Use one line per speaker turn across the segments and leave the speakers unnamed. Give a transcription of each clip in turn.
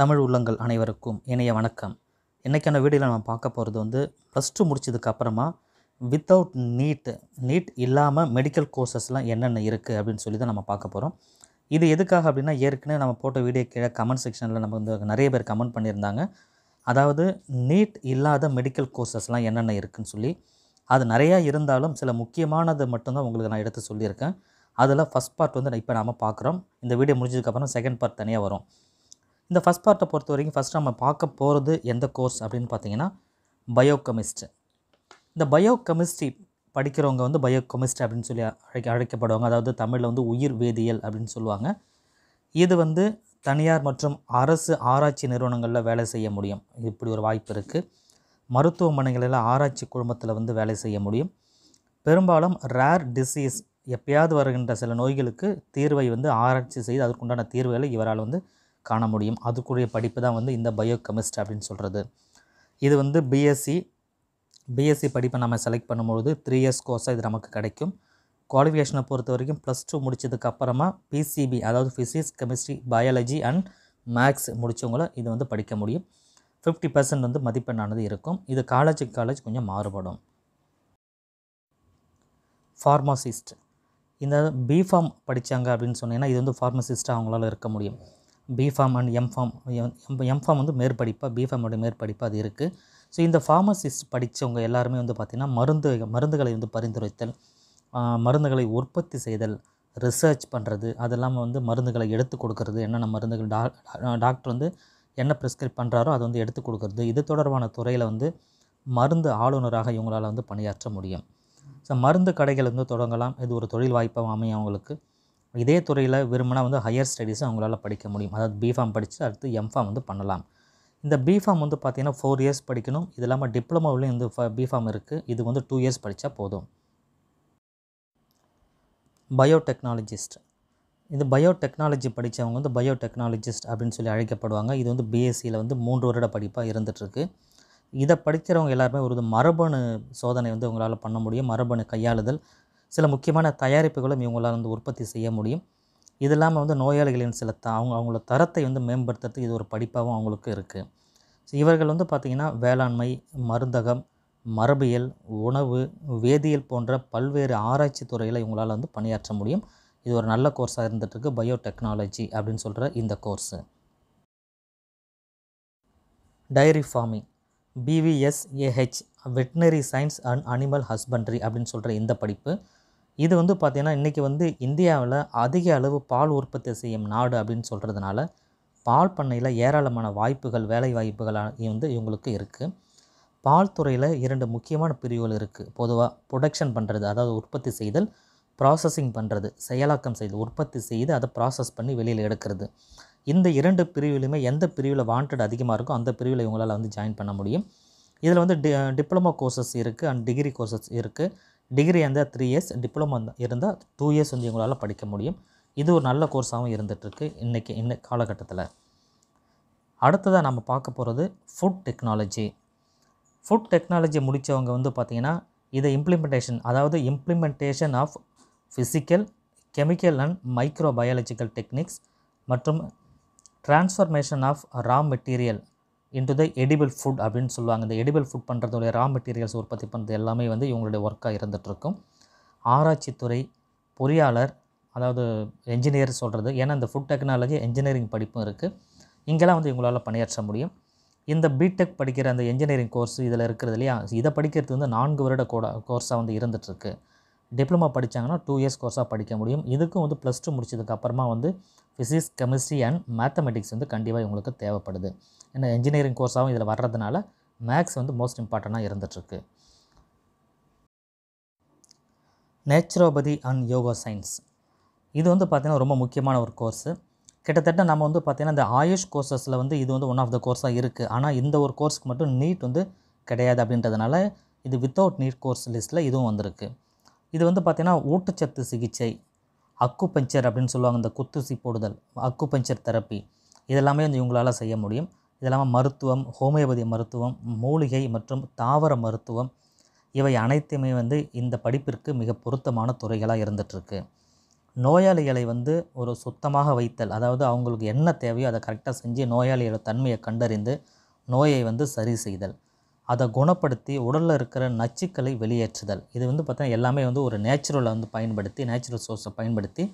தமிழ் உள்ளங்கள் அனைவருக்கும் இணைய வணக்கம் இன்றைக்கான வீடியோவில் நம்ம பார்க்க போகிறது வந்து ப்ளஸ் டூ முடிச்சதுக்கு வித்தவுட் நீட் நீட் இல்லாமல் மெடிக்கல் கோர்சஸ்லாம் என்னென்ன இருக்குது அப்படின்னு சொல்லி தான் நம்ம பார்க்க போகிறோம் இது எதுக்காக அப்படின்னா ஏற்கனவே நம்ம போட்ட வீடியோ கீழே கமெண்ட் செக்ஷனில் நம்ம வந்து நிறைய பேர் கமெண்ட் பண்ணியிருந்தாங்க அதாவது நீட் இல்லாத மெடிக்கல் கோர்சஸ்லாம் என்னென்ன இருக்குதுன்னு சொல்லி அது நிறையா இருந்தாலும் சில முக்கியமானது மட்டும்தான் உங்களுக்கு நான் எடுத்து சொல்லியிருக்கேன் அதில் ஃபஸ்ட் பார்ட் வந்து இப்போ நாம் பார்க்குறோம் இந்த வீடியோ முடிஞ்சதுக்கப்புறம் செகண்ட் பார்ட் தனியாக வரும் இந்த ஃபஸ்ட் பார்ட்டை பொறுத்த வரைக்கும் ஃபஸ்ட் நம்ம பார்க்க போகிறது எந்த கோர்ஸ் அப்படின்னு பார்த்தீங்கன்னா பயோ இந்த பயோ கெமிஸ்ட்ரி படிக்கிறவங்க வந்து பயோ அப்படின்னு சொல்லி அழைக்க அழைக்கப்படுவாங்க அதாவது தமிழில் வந்து உயிர் வேதியியல் அப்படின்னு சொல்லுவாங்க இது வந்து தனியார் மற்றும் அரசு ஆராய்ச்சி நிறுவனங்களில் வேலை செய்ய முடியும் இப்படி ஒரு வாய்ப்பு இருக்குது மருத்துவமனைகளில் ஆராய்ச்சி குழுமத்தில் வந்து வேலை செய்ய முடியும் பெரும்பாலும் ரேர் டிசீஸ் எப்பயாவது வருகின்ற சில நோய்களுக்கு தீர்வை வந்து ஆராய்ச்சி செய்து அதற்குண்டான தீர்வுகளை இவரால் வந்து காண முடியும் அதுக்குரிய படிப்பு தான் வந்து இந்த பயோ கெமிஸ்ட் அப்படின்னு சொல்கிறது இது வந்து பிஎஸ்சி பிஎஸ்சி படிப்பை நம்ம செலக்ட் பண்ணும்பொழுது த்ரீ இயர்ஸ் கோர்ஸாக இது நமக்கு கிடைக்கும் குவாலிஃபிகேஷனை பொறுத்த வரைக்கும் ப்ளஸ் டூ முடித்ததுக்கு அப்புறமா பிசிபி அதாவது physics chemistry biology and maths முடித்தவங்களும் இது வந்து படிக்க முடியும் ஃபிஃப்டி பர்சன்ட் வந்து மதிப்பெண்ணானது இருக்கும் இது காலேஜுக்கு காலேஜ் கொஞ்சம் மாறுபடும் ஃபார்மசிஸ்ட் இந்த பிஃபார்ம் படித்தாங்க அப்படின்னு சொன்னீங்கன்னா இது வந்து ஃபார்மசிஸ்ட்டாக அவங்களால இருக்க முடியும் பிஃபார்ம் அண்ட் எம்ஃபார்ம் எம்ஃபார்ம் வந்து மேற்படிப்பாக பிஃபார்மோட மேற்படிப்பாக அது இருக்குது ஸோ இந்த ஃபார்மசிஸ்ட் படித்தவங்க எல்லாருமே வந்து பார்த்திங்கன்னா மருந்து மருந்துகளை வந்து பரிந்துரைத்தல் மருந்துகளை உற்பத்தி செய்தல் ரிசர்ச் பண்ணுறது அது இல்லாமல் வந்து மருந்துகளை எடுத்து கொடுக்கறது என்னென்ன மருந்துகள் டாக் டாக்டர் வந்து என்ன ப்ரிஸ்கிரைப் பண்ணுறாரோ அதை வந்து எடுத்து கொடுக்கறது இது தொடர்பான துறையில் வந்து மருந்து ஆளுநராக இவங்களால் வந்து பணியாற்ற முடியும் ஸோ மருந்து கடைகள் வந்து தொடங்கலாம் இது ஒரு தொழில் வாய்ப்பாக அமையும் அவங்களுக்கு இதே துறையில் விரும்பினா வந்து ஹையர் ஸ்டடீஸும் அவங்களால படிக்க முடியும் அதாவது பிஃபார்ம் படித்து அடுத்து எம்ஃபார்ம் வந்து பண்ணலாம் இந்த பிஃபார்ம் வந்து பார்த்திங்கன்னா ஃபோர் இயர்ஸ் படிக்கணும் இது இல்லாமல் டிப்ளமோவிலையும் இந்த பிஃபார்ம் இருக்குது இது வந்து டூ இயர்ஸ் படித்தா போதும் பயோடெக்னாலஜிஸ்ட் இது பயோடெக்னாலஜி படித்தவங்க வந்து பயோடெக்னாலஜிஸ்ட் அப்படின்னு சொல்லி அழைக்கப்படுவாங்க இது வந்து பிஎஸ்சியில் வந்து மூன்று வருட படிப்பாக இருந்துகிட்ருக்கு இதை படிக்கிறவங்க எல்லாருமே ஒரு மரபணு சோதனை வந்து உங்களால் பண்ண முடியும் மரபணு கையாளுதல் சில முக்கியமான தயாரிப்புகளும் இவங்களால் வந்து உற்பத்தி செய்ய முடியும் இது இல்லாமல் வந்து நோயாளிகளின் சில த அவங்க அவங்களோட தரத்தை வந்து மேம்படுத்துறதுக்கு இது ஒரு படிப்பாகவும் அவங்களுக்கு இருக்குது ஸோ இவர்கள் வந்து பார்த்திங்கன்னா வேளாண்மை மருந்தகம் மரபியல் உணவு வேதியியல் போன்ற பல்வேறு ஆராய்ச்சி துறையில் இவங்களால் வந்து பணியாற்ற முடியும் இது ஒரு நல்ல கோர்ஸாக இருந்துகிட்ருக்கு பயோடெக்னாலஜி அப்படின்னு சொல்கிற இந்த course dairy farming BVSAH veterinary science and animal husbandry அப்படின்னு சொல்கிற இந்த படிப்பு இது வந்து பார்த்திங்கன்னா இன்றைக்கி வந்து இந்தியாவில் அதிக அளவு பால் உற்பத்தி செய்யும் நாடு அப்படின்னு சொல்கிறதுனால பால் பண்ணையில் ஏராளமான வாய்ப்புகள் வேலை வாய்ப்புகள் வந்து இவங்களுக்கு இருக்குது பால் துறையில் இரண்டு முக்கியமான பிரிவுகள் இருக்குது பொதுவாக ப்ரொடக்ஷன் பண்ணுறது அதாவது உற்பத்தி செய்தல் ப்ராசஸிங் பண்ணுறது செயலாக்கம் செய்து உற்பத்தி செய்து அதை ப்ராசஸ் பண்ணி வெளியில் எடுக்கிறது இந்த இரண்டு பிரிவிலுமே எந்த பிரிவில் வாண்டட் அதிகமாக இருக்கோ அந்த பிரிவில் இவங்களால் வந்து ஜாயின் பண்ண முடியும் இதில் வந்து டி டிப்ளமோ கோர்சஸ் இருக்குது அண்ட் டிகிரி கோர்சஸ் இருக்குது டிகிரி இருந்தால் த்ரீ இயர்ஸ் டிப்ளமோ இருந்தால் டூ இயர்ஸ் வந்து எங்களால் படிக்க முடியும் இது ஒரு நல்ல கோர்ஸாகவும் இருந்துகிட்ருக்கு இன்றைக்கி இன்ன காலகட்டத்தில் அடுத்ததாக நம்ம பார்க்க போகிறது ஃபுட் டெக்னாலஜி ஃபுட் டெக்னாலஜி முடித்தவங்க வந்து பார்த்திங்கன்னா இதை இம்ப்ளிமெண்டேஷன் அதாவது implementation of physical chemical and micro biological techniques மற்றும் transformation of raw material into the edible food அப்படின்னு சொல்லுவாங்க இந்த எடிபிள் ஃபுட் பண்ணுறதுடைய ரா மெட்டீரியல்ஸ் உற்பத்தி பண்ணுறது எல்லாமே வந்து இவங்களுடைய ஒர்க்காக இருந்துகிட்ருக்கும் ஆராய்ச்சித்துறை பொறியாளர் அதாவது என்ஜினியர் சொல்கிறது ஏன்னா இந்த ஃபுட் டெக்னாலஜி என்ஜினியரிங் படிப்பும் இருக்குது இங்கெல்லாம் வந்து இவங்களால் பணியாற்ற முடியும் இந்த பிடெக் படிக்கிற அந்த என்ஜினியரிங் கோர்ஸ் இதில் இருக்கிறது இல்லையா இதை படிக்கிறது வந்து நான்கு வருட கோடா கோர்ஸாக வந்து இருந்துகிட்ருக்கு டிப்ளமா படித்தாங்கன்னா டூ இயர்ஸ் கோர்ஸாக படிக்க முடியும் இதுக்கும் வந்து ப்ளஸ் டூ முடிச்சதுக்கப்புறமா வந்து ஃபிசிக்ஸ் கெமிஸ்ட்ரி அண்ட் மேத்தமெட்டிக்ஸ் வந்து கண்டிப்பாக உங்களுக்கு தேவைப்படுது ஏன்னா இன்ஜினியரிங் கோர்ஸாகவும் இதில் வர்றதுனால மேக்ஸ் வந்து மோஸ்ட் இம்பார்ட்டண்டாக இருந்துகிட்ருக்கு நேச்சுரோபதி அண்ட் யோகா சயின்ஸ் இது வந்து பார்த்திங்கன்னா ரொம்ப முக்கியமான ஒரு கோர்ஸு கிட்டத்தட்ட நம்ம வந்து பார்த்திங்கன்னா இந்த ஆயுஷ் கோர்சஸில் வந்து இது வந்து ஒன் ஆஃப் த கோர்ஸாக இருக்குது ஆனால் இந்த ஒரு கோர்ஸ்க்கு மட்டும் நீட் வந்து கிடையாது அப்படின்றதுனால இது வித்தவுட் நீட் கோர்ஸ் லிஸ்ட்டில் இதுவும் வந்திருக்கு இது வந்து பார்த்திங்கன்னா ஊட்டச்சத்து சிகிச்சை அக்கு பஞ்சர் அப்படின்னு சொல்லுவாங்க இந்த குத்துசி போடுதல் அக்கு பஞ்சர் தெரப்பி இதெல்லாமே வந்து இவங்களால் செய்ய முடியும் இதெல்லாமல் மருத்துவம் ஹோமியோபதி மருத்துவம் மூலிகை மற்றும் தாவர மருத்துவம் இவை அனைத்துமே வந்து இந்த படிப்பிற்கு மிக பொருத்தமான துறைகளாக இருந்துகிட்ருக்கு நோயாளிகளை வந்து ஒரு சுத்தமாக வைத்தல் அதாவது அவங்களுக்கு என்ன தேவையோ அதை கரெக்டாக செஞ்சு நோயாளிகளோட தன்மையை கண்டறிந்து நோயை வந்து சரி செய்தல் அதை குணப்படுத்தி உடலில் இருக்கிற நச்சுக்களை வெளியேற்றுதல் இது வந்து பார்த்தா எல்லாமே வந்து ஒரு நேச்சுரலை வந்து பயன்படுத்தி நேச்சுரல் சோர்ஸை பயன்படுத்தி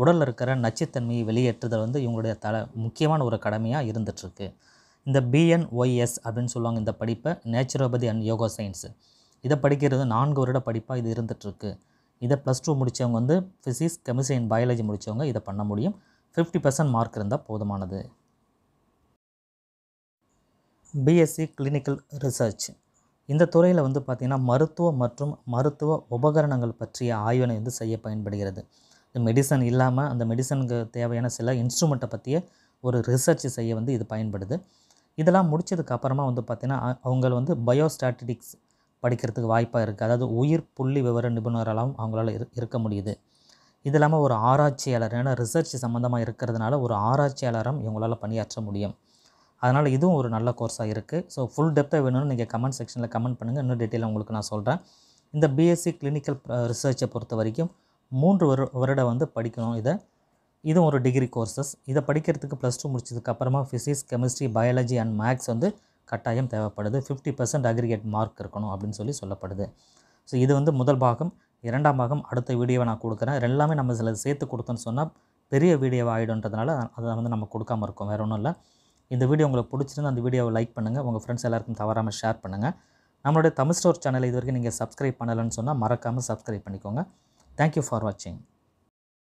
உடலில் இருக்கிற நச்சுத்தன்மையை வெளியேற்றுதல் வந்து இவங்களுடைய தல முக்கியமான ஒரு கடமையாக இருந்துகிட்ருக்கு இந்த பிஎன்ஒய்எஸ் அப்படின்னு சொல்லுவாங்க இந்த படிப்பை நேச்சுரோபதி அண்ட் யோகா சயின்ஸு இதை படிக்கிறது நான்கு வருட படிப்பாக இது இருந்துகிட்ருக்கு இதை ப்ளஸ் டூ முடித்தவங்க வந்து ஃபிசிக்ஸ் கெமிஸ்ட்ரி அண்ட் பயாலஜி முடித்தவங்க இதை பண்ண முடியும் ஃபிஃப்டி பர்சன்ட் மார்க் இருந்தால் போதுமானது பிஎஸ்சி கிளினிக்கல் ரிசர்ச் இந்த துறையில் வந்து பார்த்திங்கன்னா மருத்துவ மற்றும் மருத்துவ உபகரணங்கள் பற்றிய ஆய்வனை வந்து செய்ய பயன்படுகிறது இந்த மெடிசன் இல்லாமல் அந்த மெடிசனுக்கு தேவையான சில இன்ஸ்ட்ருமெண்ட்டை பற்றிய ஒரு ரிசர்ச் செய்ய வந்து இது பயன்படுது இதெல்லாம் முடித்ததுக்கு வந்து பார்த்திங்கன்னா அவங்க வந்து பயோஸ்டாட்டிக்ஸ் படிக்கிறதுக்கு வாய்ப்பாக இருக்குது அதாவது உயிர் புள்ளி விவர நிபுணராகவும் அவங்களால இருக்க முடியுது இது இல்லாமல் ஒரு ஆராய்ச்சியாளர் ஏன்னா ரிசர்ச் சம்மந்தமாக இருக்கிறதுனால ஒரு ஆராய்ச்சியாளரும் இவங்களால் பணியாற்ற முடியும் அதனால் இதுவும் ஒரு நல்ல கோர்ஸாக இருக்குது ஸோ ஃபுல் டெப்த்தாக வேணும்னு நீங்கள் கமெண்ட் செக்ஷனில் கமெண்ட் பண்ணுங்கள் இன்னும் டீட்டெயில் உங்களுக்கு நான் சொல்கிறேன் இந்த பிஎஸ்சி கிளினிக்கல் ரிசர்ச்சை பொறுத்த வரைக்கும் மூன்று வரு வருடம் வந்து படிக்கணும் இதை இதுவும் ஒரு டிகிரி கோர்சஸ் இதை படிக்கிறதுக்கு ப்ளஸ் டூ முடிச்சதுக்கப்புறமா physics chemistry biology and maths வந்து கட்டாயம் தேவைப்படுது ஃபிஃப்டி பர்சன்ட் அக்ரிகேட் மார்க் இருக்கணும் அப்படின்னு சொல்லி சொல்லப்படுது ஸோ இது வந்து முதல் பாகம் இரண்டாம் பாகம் அடுத்த வீடியோவை நான் கொடுக்குறேன் எல்லாமே நம்ம சில சேர்த்து கொடுத்தோன்னு சொன்னால் பெரிய வீடியோவாக ஆகிடுன்றதுனால அதை வந்து நம்ம கொடுக்காமல் இருக்கோம் வேறு ஒன்றும் இல்லை இந்த வீடியோ உங்களுக்கு பிடிச்சிருந்து அந்த வீடியோவை லைக் பண்ணுங்கள் உங்கள் ஃப்ரெண்ட்ஸ் எல்லாருக்கும் தவறாமல் ஷேர் பண்ணுங்கள் நம்மளுடைய தமிழ் ஸ்டோர் சேனலை இது வரைக்கும் நீங்கள் சப்ஸ்கிரைப் பண்ணலைன்னு சொன்னால் மறக்காமல் சப்ஸ்கிரைப் பண்ணிக்கோங்க தேங்க்யூ ஃபார் வாட்சிங்